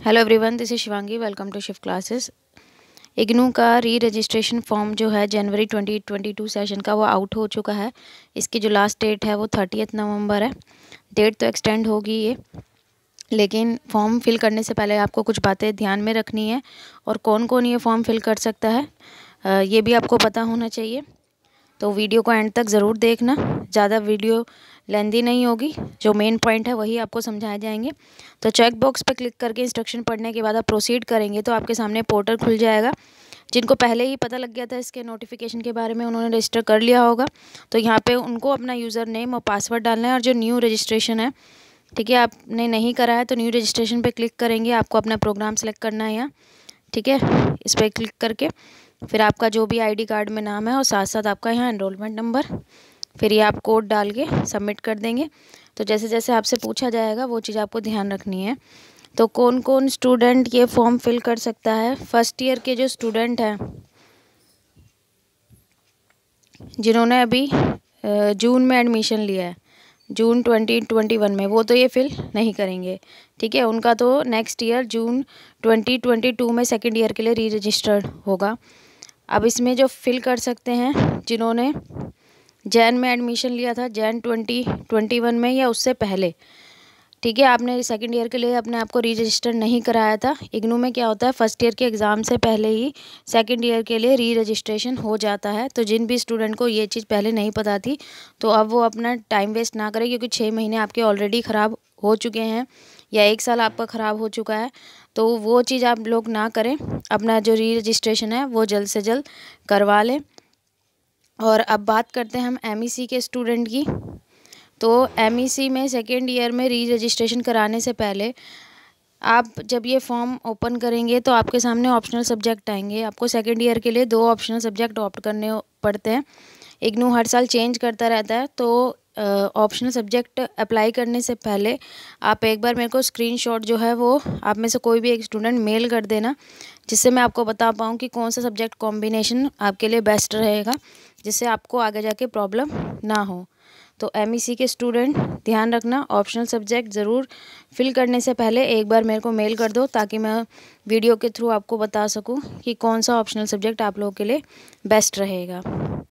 hello everyone this is Shivangi welcome to shift classes IGNOU का re registration form जो है जनवरी 2022 session का वो आउट हो चुका है इसकी जो लास्ट डेट है वो थर्टी नवंबर है डेट तो एक्सटेंड होगी ये लेकिन फॉर्म फिल करने से पहले आपको कुछ बातें ध्यान में रखनी है और कौन कौन ये फॉर्म फिल कर सकता है ये भी आपको पता होना चाहिए तो वीडियो को एंड तक ज़रूर देखना ज़्यादा वीडियो लेंदी नहीं होगी जो मेन पॉइंट है वही आपको समझाए जाएंगे तो चेक बॉक्स पर क्लिक करके इंस्ट्रक्शन पढ़ने के बाद आप प्रोसीड करेंगे तो आपके सामने पोर्टल खुल जाएगा जिनको पहले ही पता लग गया था इसके नोटिफिकेशन के बारे में उन्होंने रजिस्टर कर लिया होगा तो यहाँ पे उनको अपना यूज़र नेम और पासवर्ड डालना है और जो न्यू रजिस्ट्रेशन है ठीक है आपने नहीं करा है तो न्यू रजिस्ट्रेशन पर क्लिक करेंगे आपको अपना प्रोग्राम सेलेक्ट करना है यहाँ ठीक है इस पर क्लिक करके फिर आपका जो भी आईडी कार्ड में नाम है और साथ साथ आपका यहाँ एनरोलमेंट नंबर फिर ये आप कोड डाल के सबमिट कर देंगे तो जैसे जैसे आपसे पूछा जाएगा वो चीज़ आपको ध्यान रखनी है तो कौन कौन स्टूडेंट ये फॉर्म फिल कर सकता है फर्स्ट ईयर के जो स्टूडेंट हैं जिन्होंने अभी जून में एडमिशन लिया है जून 2021 में वो तो ये फिल नहीं करेंगे ठीक है उनका तो नेक्स्ट ईयर जून 2022 में सेकेंड ईयर के लिए री रजिस्टर्ड होगा अब इसमें जो फिल कर सकते हैं जिन्होंने जैन में एडमिशन लिया था जैन ट्वेंटी ट्वेंटी वन में या उससे पहले ठीक है आपने सेकेंड ईयर के लिए अपने आप को रजिस्टर नहीं कराया था इग्नू में क्या होता है फर्स्ट ईयर के एग्ज़ाम से पहले ही सेकेंड ईयर के लिए री रजिस्ट्रेशन हो जाता है तो जिन भी स्टूडेंट को ये चीज़ पहले नहीं पता थी तो अब वो अपना टाइम वेस्ट ना करें क्योंकि छः महीने आपके ऑलरेडी ख़राब हो चुके हैं या एक साल आपका ख़राब हो चुका है तो वो चीज़ आप लोग ना करें अपना जो री रजिस्ट्रेशन है वो जल्द से जल्द करवा लें और अब बात करते हैं हम एम e के स्टूडेंट की तो एम e में सेकेंड ईयर में री रजिस्ट्रेशन कराने से पहले आप जब ये फॉर्म ओपन करेंगे तो आपके सामने ऑप्शनल सब्जेक्ट आएंगे आपको सेकेंड ईयर के लिए दो ऑप्शनल सब्जेक्ट ऑप्ट करने पड़ते हैं इग्नू हर साल चेंज करता रहता है तो ऑप्शनल सब्जेक्ट अप्लाई करने से पहले आप एक बार मेरे को स्क्रीनशॉट जो है वो आप में से कोई भी एक स्टूडेंट मेल कर देना जिससे मैं आपको बता पाऊँ कि कौन सा सब्जेक्ट कॉम्बिनेशन आपके लिए बेस्ट रहेगा जिससे आपको आगे जाके प्रॉब्लम ना हो तो एम e के स्टूडेंट ध्यान रखना ऑप्शनल सब्जेक्ट ज़रूर फिल करने से पहले एक बार मेरे को मेल कर दो ताकि मैं वीडियो के थ्रू आपको बता सकूं कि कौन सा ऑप्शनल सब्जेक्ट आप लोगों के लिए बेस्ट रहेगा